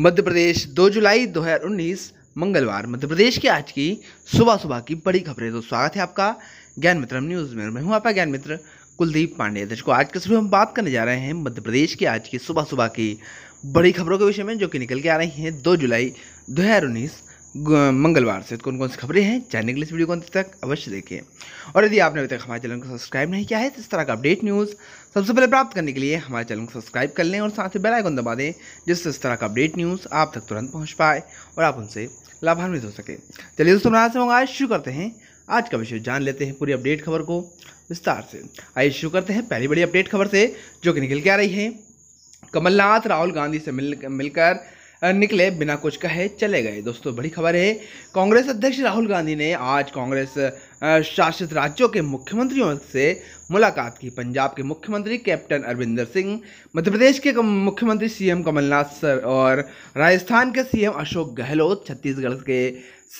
मध्य प्रदेश 2 जुलाई 2019 मंगलवार मध्य प्रदेश की आज की सुबह सुबह की बड़ी खबरें तो स्वागत है आपका ज्ञान मित्र न्यूज़ में मैं हूं आपका ज्ञान मित्र कुलदीप पांडे दर्शकों आज के सुबह हम बात करने जा रहे हैं मध्य प्रदेश की आज की सुबह सुबह की बड़ी खबरों के विषय में जो कि निकल के आ रही हैं दो जुलाई दो हज़ार उन्नीस मंगलवार से तो कौन कौन सी खबरें हैं जानने के लिए इस वीडियो को अंत तक अवश्य देखें और यदि आपने अभी तक हमारे चैनल को सब्सक्राइब नहीं किया है तो इस तरह का अपडेट न्यूज़ सबसे पहले प्राप्त करने के लिए हमारे चैनल को सब्सक्राइब कर लें और साथ ही बेल आइकन दबा दें जिससे इस तरह का अपडेट न्यूज़ आप तक तुरंत पहुँच पाए और आप उनसे लाभान्वित हो सके चलिए दोस्तों से आज शुरू करते हैं आज का विषय जान लेते हैं पूरी अपडेट खबर को विस्तार से आइए शुरू करते हैं पहली बड़ी अपडेट खबर से जो कि निकल के आ रही है कमलनाथ राहुल गांधी से मिल मिलकर निकले बिना कुछ कहे चले गए दोस्तों बड़ी खबर है कांग्रेस अध्यक्ष राहुल गांधी ने आज कांग्रेस शासित राज्यों के मुख्यमंत्रियों से मुलाकात की पंजाब के मुख्यमंत्री कैप्टन अरविंदर सिंह मध्य प्रदेश के मुख्यमंत्री सीएम कमलनाथ सर और राजस्थान के सीएम अशोक गहलोत छत्तीसगढ़ के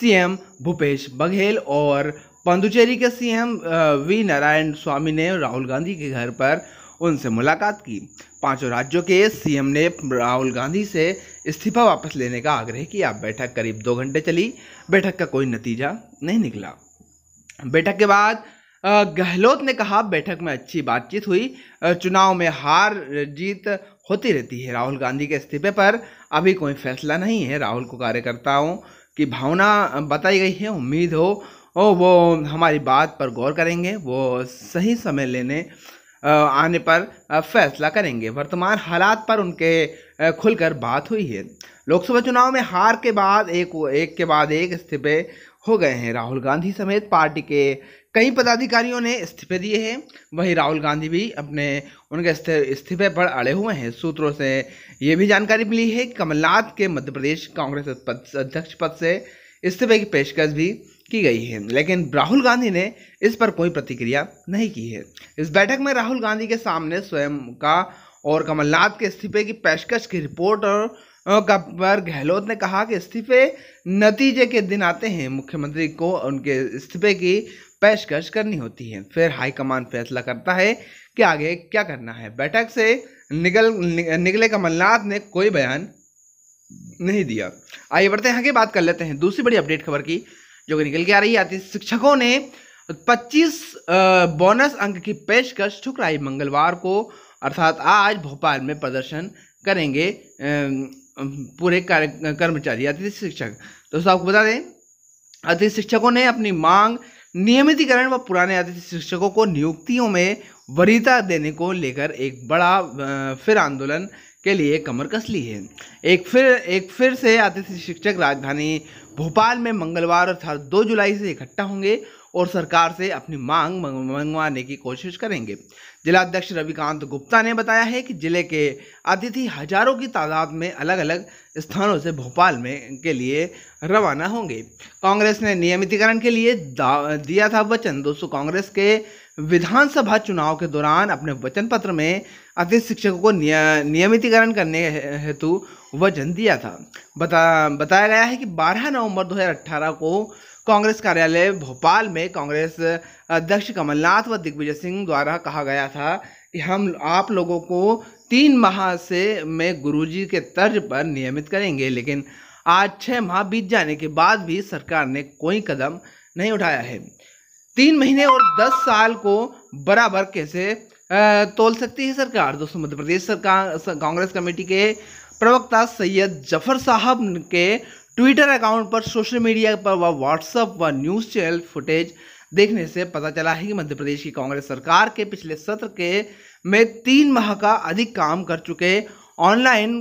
सीएम भूपेश बघेल और पांडुचेरी के सीएम वी नारायण स्वामी ने राहुल गांधी के घर पर उनसे मुलाकात की पांचों राज्यों के सीएम ने राहुल गांधी से इस्तीफा वापस लेने का आग्रह किया बैठक करीब दो घंटे चली बैठक का कोई नतीजा नहीं निकला बैठक के बाद गहलोत ने कहा बैठक में अच्छी बातचीत हुई चुनाव में हार जीत होती रहती है राहुल गांधी के इस्तीफे पर अभी कोई फैसला नहीं है राहुल को कार्यकर्ताओं की भावना बताई गई है उम्मीद हो ओ वो हमारी बात पर गौर करेंगे वो सही समय लेने आने पर फैसला करेंगे वर्तमान हालात पर उनके खुलकर बात हुई है लोकसभा चुनाव में हार के बाद एक एक के बाद एक इस्तीफे हो गए हैं राहुल गांधी समेत पार्टी के कई पदाधिकारियों ने इस्तीफे दिए हैं वहीं राहुल गांधी भी अपने उनके इस्तीफे पर अड़े हुए हैं सूत्रों से ये भी जानकारी मिली है कि कमलनाथ के मध्य प्रदेश कांग्रेस अध्यक्ष पद से इस्तीफे की पेशकश भी की गई है लेकिन राहुल गांधी ने इस पर कोई प्रतिक्रिया नहीं की है इस बैठक में राहुल गांधी के सामने स्वयं का और कमलनाथ के इस्तीफे की पेशकश की रिपोर्ट और पर गहलोत ने कहा कि इस्तीफे नतीजे के दिन आते हैं मुख्यमंत्री को उनके इस्तीफे की पेशकश करनी होती है फिर हाईकमान फैसला करता है कि आगे क्या करना है बैठक से निकल निकले कमलनाथ ने कोई बयान नहीं दिया आइए बढ़ते हैं आगे बात कर लेते हैं दूसरी बड़ी अपडेट खबर की जो कि निकल के आ रही है शिक्षकों ने 25 बोनस अंक की पेशकश ठुकराई मंगलवार को अर्थात आज भोपाल में प्रदर्शन करेंगे पूरे कर्मचारी अतिथि शिक्षक दोस्तों आपको बता दें अतिथि शिक्षकों ने अपनी मांग नियमितीकरण व पुराने अतिथि शिक्षकों को नियुक्तियों में वरीयता देने को लेकर एक बड़ा फिर आंदोलन के लिए कमर कस ली है एक फिर एक फिर से अतिथि शिक्षक राजधानी भोपाल में मंगलवार और दो जुलाई से इकट्ठा होंगे और सरकार से अपनी मांग मंगवाने की कोशिश करेंगे जिलाध्यक्ष रविकांत गुप्ता ने बताया है कि जिले के अतिथि हजारों की तादाद में अलग अलग स्थानों से भोपाल में के लिए रवाना होंगे कांग्रेस ने नियमितीकरण के लिए दिया था वचन दोस्तों कांग्रेस के विधानसभा चुनाव के दौरान अपने वचन पत्र में अतिथि शिक्षकों को निय, नियमितीकरण करने हेतु वचन दिया था बता बताया गया है कि 12 नवंबर 2018 को कांग्रेस कार्यालय भोपाल में कांग्रेस अध्यक्ष कमलनाथ व दिग्विजय सिंह द्वारा कहा गया था कि हम आप लोगों को तीन माह से में गुरुजी के तर्ज पर नियमित करेंगे लेकिन आज छः माह बीत जाने के बाद भी सरकार ने कोई कदम नहीं उठाया है तीन महीने और दस साल को बराबर कैसे तोल सकती है सरकार दोस्तों मध्य प्रदेश सरकार कांग्रेस कमेटी के प्रवक्ता सैयद जफर साहब के ट्विटर अकाउंट पर सोशल मीडिया पर व व्हाट्सएप व न्यूज़ चैनल फुटेज देखने से पता चला है कि मध्य प्रदेश की कांग्रेस सरकार के पिछले सत्र के में तीन माह का अधिक काम कर चुके ऑनलाइन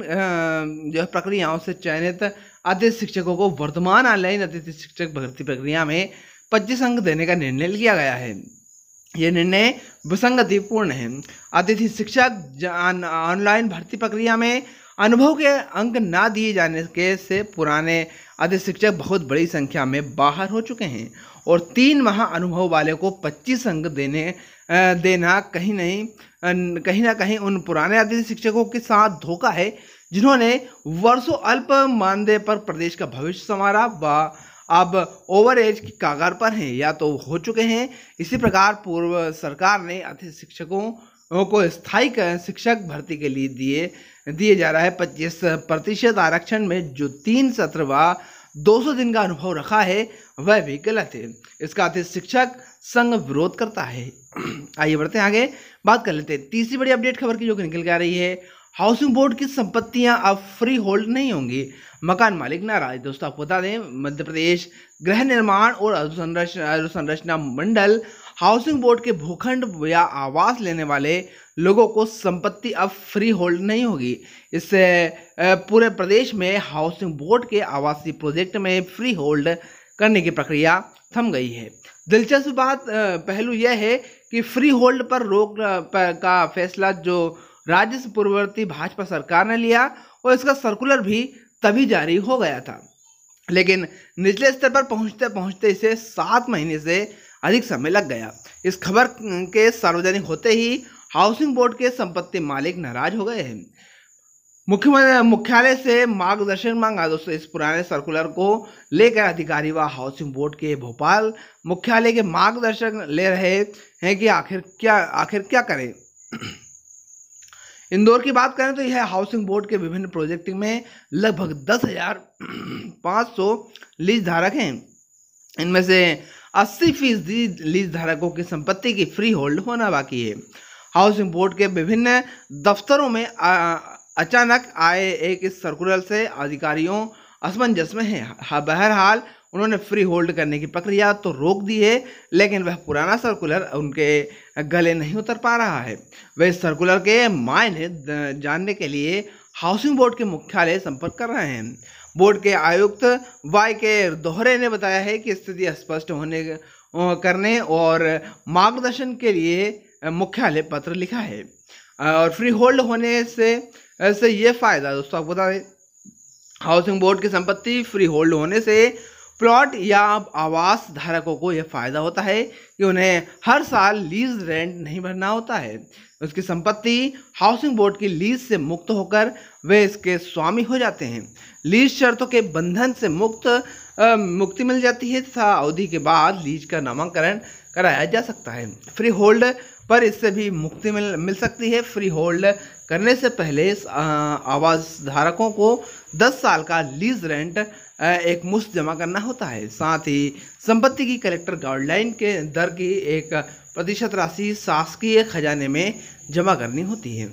जो प्रक्रियाओं से चयनित अतिथि शिक्षकों को वर्तमान ऑनलाइन अतिथि शिक्षक भर्ती प्रक्रिया में पच्चीस अंक देने का निर्णय लिया गया है ये निर्णय विसंगतिपूर्ण है अतिथि शिक्षक ऑनलाइन भर्ती प्रक्रिया में अनुभव के अंक ना दिए जाने के से पुराने अधिशिक्षक शिक्षक बहुत बड़ी संख्या में बाहर हो चुके हैं और तीन माह अनुभव वाले को 25 अंक देने देना कहीं नहीं कहीं ना कहीं उन पुराने अधिशिक्षकों शिक्षकों के साथ धोखा है जिन्होंने वर्षों अल्प मानदेय पर प्रदेश का भविष्य संवारा व अब ओवर एज की कागार पर हैं या तो हो चुके हैं इसी प्रकार पूर्व सरकार ने अधिशिक्षकों को स्थायी शिक्षक भर्ती के लिए दिए दिए जा रहा है पच्चीस प्रतिशत आरक्षण में जो तीन सत्र व सौ दिन का अनुभव रखा है वह भी गलत है इसका अतिथि शिक्षक संघ विरोध करता है आइए बढ़ते हैं आगे बात कर लेते हैं तीसरी बड़ी अपडेट खबर की जो निकल के आ रही है हाउसिंग बोर्ड की संपत्तियां अब फ्री होल्ड नहीं होंगी मकान मालिक नाराज दोस्तों आपको बता दें मध्य प्रदेश गृह निर्माण और अधोसंरचना मंडल हाउसिंग बोर्ड के भूखंड या आवास लेने वाले लोगों को संपत्ति अब फ्री होल्ड नहीं होगी इससे पूरे प्रदेश में हाउसिंग बोर्ड के आवासीय प्रोजेक्ट में फ्री होल्ड करने की प्रक्रिया थम गई है दिलचस्प बात पहलू यह है कि फ्री होल्ड पर रोक का फैसला जो राज्य से पूर्ववर्ती भाजपा सरकार ने लिया और इसका सर्कुलर भी तभी जारी हो गया था लेकिन निचले स्तर पर पहुंचते पहुंचते इसे सात महीने से अधिक समय लग गया इस खबर के सार्वजनिक होते ही हाउसिंग बोर्ड के संपत्ति मालिक नाराज हो गए हैं मुख्यमंत्री मुख्यालय से मार्गदर्शन मांगा दोस्तों इस पुराने सर्कुलर को लेकर अधिकारी व हाउसिंग बोर्ड के भोपाल मुख्यालय के मार्गदर्शन ले रहे हैं कि आखिर क्या आखिर क्या करें इंदौर की बात करें तो यह हाउसिंग बोर्ड के विभिन्न प्रोजेक्ट में लगभग दस हजार पाँच सौ लीज धारक हैं इनमें से अस्सी फीसदी लीज धारकों की संपत्ति की फ्री होल्ड होना बाकी है हाउसिंग बोर्ड के विभिन्न दफ्तरों में अचानक आए एक इस सर्कुलर से अधिकारियों असमंजस में है बहरहाल उन्होंने फ्री होल्ड करने की प्रक्रिया तो रोक दी है लेकिन वह पुराना सर्कुलर उनके गले नहीं उतर पा रहा है वे सर्कुलर के मायने जानने के लिए हाउसिंग बोर्ड के मुख्यालय संपर्क कर रहे हैं बोर्ड के आयुक्त वाई के दोहरे ने बताया है कि स्थिति स्पष्ट होने करने और मार्गदर्शन के लिए मुख्यालय पत्र लिखा है और फ्री होल्ड होने से से ये फ़ायदा दोस्तों आपको बता दें हाउसिंग बोर्ड की संपत्ति फ्री होल्ड होने से प्लॉट या आवास धारकों को यह फ़ायदा होता है कि उन्हें हर साल लीज रेंट नहीं भरना होता है उसकी संपत्ति हाउसिंग बोर्ड की लीज से मुक्त होकर वे इसके स्वामी हो जाते हैं लीज शर्तों के बंधन से मुक्त मुक्ति मिल जाती है तथा अवधि के बाद लीज का नामांकन कराया जा सकता है फ्री होल्ड पर इससे भी मुक्ति मिल मिल सकती है फ्री होल्ड करने से पहले आवास धारकों को 10 साल का लीज रेंट एक मुश्त जमा करना होता है साथ ही संपत्ति की कलेक्टर गाइडलाइन के दर की एक प्रतिशत राशि शासकीय खजाने में जमा करनी होती है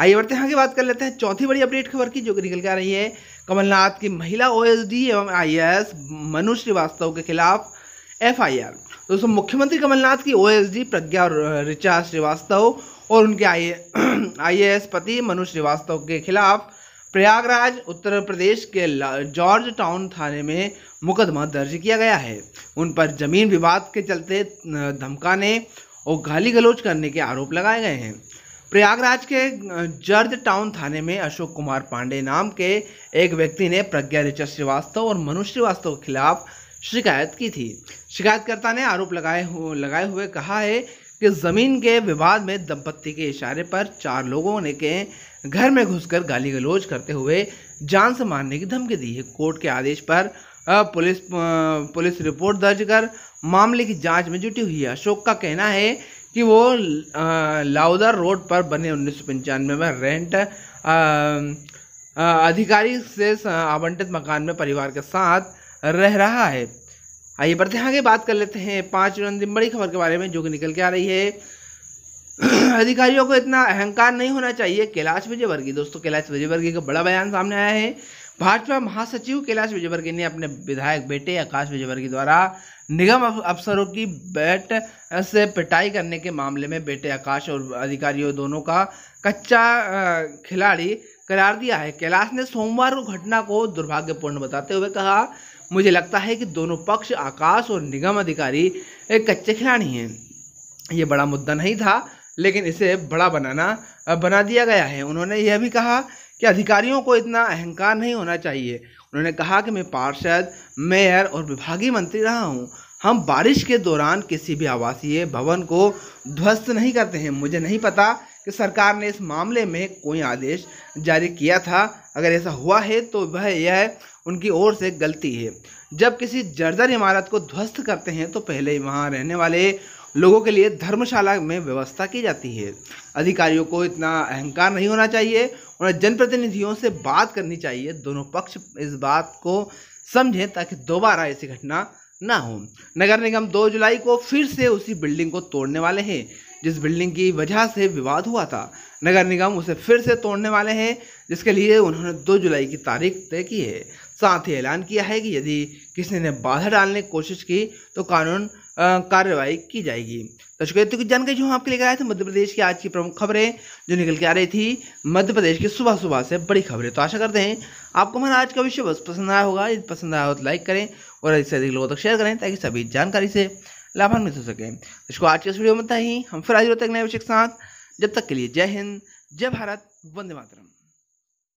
आइए बढ़ते हैं आगे बात कर लेते हैं चौथी बड़ी अपडेट खबर की जो कि निकल के आ रही है कमलनाथ की महिला ओ एवं एस मनु श्रीवास्तव के खिलाफ एफआईआर दोस्तों मुख्यमंत्री कमलनाथ की डी प्रज्ञा ऋचा श्रीवास्तव और उनके आई आई पति मनु श्रीवास्तव के खिलाफ प्रयागराज उत्तर प्रदेश के जॉर्ज टाउन थाने में मुकदमा दर्ज किया गया है उन पर जमीन विवाद के चलते धमकाने और गाली गलोच करने के आरोप लगाए गए हैं प्रयागराज के जर्ज टाउन थाने में अशोक कुमार पांडे नाम के एक व्यक्ति ने प्रज्ञा ऋचा श्रीवास्तव और मनु श्रीवास्तव के खिलाफ शिकायत की थी शिकायतकर्ता ने आरोप लगाए हुए लगाए हुए कहा है कि ज़मीन के विवाद में दंपत्ति के इशारे पर चार लोगों ने के घर में घुसकर गाली गलौज करते हुए जान से मारने की धमकी दी है कोर्ट के आदेश पर पुलिस पुलिस रिपोर्ट दर्ज कर मामले की जांच में जुटी हुई है अशोक का कहना है कि वो लाउदर रोड पर बने उन्नीस में रेंट अधिकारी से आवंटित मकान में परिवार के साथ रह रहा है आइए बढ़ते हैं आगे बात कर लेते हैं पांच जून दिन बड़ी खबर के बारे में जो कि निकल के आ रही है अधिकारियों को इतना अहंकार नहीं होना चाहिए कैलाश विजयवर्गीय दोस्तों कैलाश विजयवर्गीय का बड़ा बयान सामने आया है भाजपा महासचिव कैलाश विजयवर्गीय ने अपने विधायक बेटे आकाश विजयवर्गीय द्वारा निगम अफसरों की बैट से पिटाई करने के मामले में बेटे आकाश और अधिकारियों दोनों का कच्चा खिलाड़ी करार दिया है कैलाश ने सोमवार को घटना को दुर्भाग्यपूर्ण बताते हुए कहा मुझे लगता है कि दोनों पक्ष आकाश और निगम अधिकारी एक कच्चे खिलाड़ी हैं ये बड़ा मुद्दा नहीं था लेकिन इसे बड़ा बनाना बना दिया गया है उन्होंने यह भी कहा कि अधिकारियों को इतना अहंकार नहीं होना चाहिए उन्होंने कहा कि मैं पार्षद मेयर और विभागीय मंत्री रहा हूँ हम बारिश के दौरान किसी भी आवासीय भवन को ध्वस्त नहीं करते हैं मुझे नहीं पता कि सरकार ने इस मामले में कोई आदेश जारी किया था अगर ऐसा हुआ है तो वह यह उनकी ओर से गलती है जब किसी जर्जर इमारत को ध्वस्त करते हैं तो पहले वहाँ रहने वाले लोगों के लिए धर्मशाला में व्यवस्था की जाती है अधिकारियों को इतना अहंकार नहीं होना चाहिए उन्हें जनप्रतिनिधियों से बात करनी चाहिए दोनों पक्ष इस बात को समझें ताकि दोबारा ऐसी घटना ना हो नगर निगम 2 जुलाई को फिर से उसी बिल्डिंग को तोड़ने वाले हैं जिस बिल्डिंग की वजह से विवाद हुआ था नगर निगम उसे फिर से तोड़ने वाले हैं जिसके लिए उन्होंने 2 जुलाई की तारीख तय की है साथ ही ऐलान किया है कि यदि किसी ने बाधा डालने की कोशिश की तो कानून कार्रवाई की जाएगी दर्शकों तो जानकारी जो हम आपके लेकर आए थे मध्य प्रदेश की आज की प्रमुख खबरें जो निकल के आ रही थी मध्य प्रदेश की सुबह सुबह से बड़ी खबरें तो आशा करते हैं आपको हमारा आज का विषय बस पसंद आया होगा यदि पसंद आया हो तो लाइक करें और अधिक से अधिक लोगों तक शेयर करें ताकि सभी जानकारी से लाभान्वित हो सके तो इसको आज के इस वीडियो में बताए ही हम फिर आज तक नए विषय के साथ जब तक के लिए जय हिंद जय भारत वंदे मातरम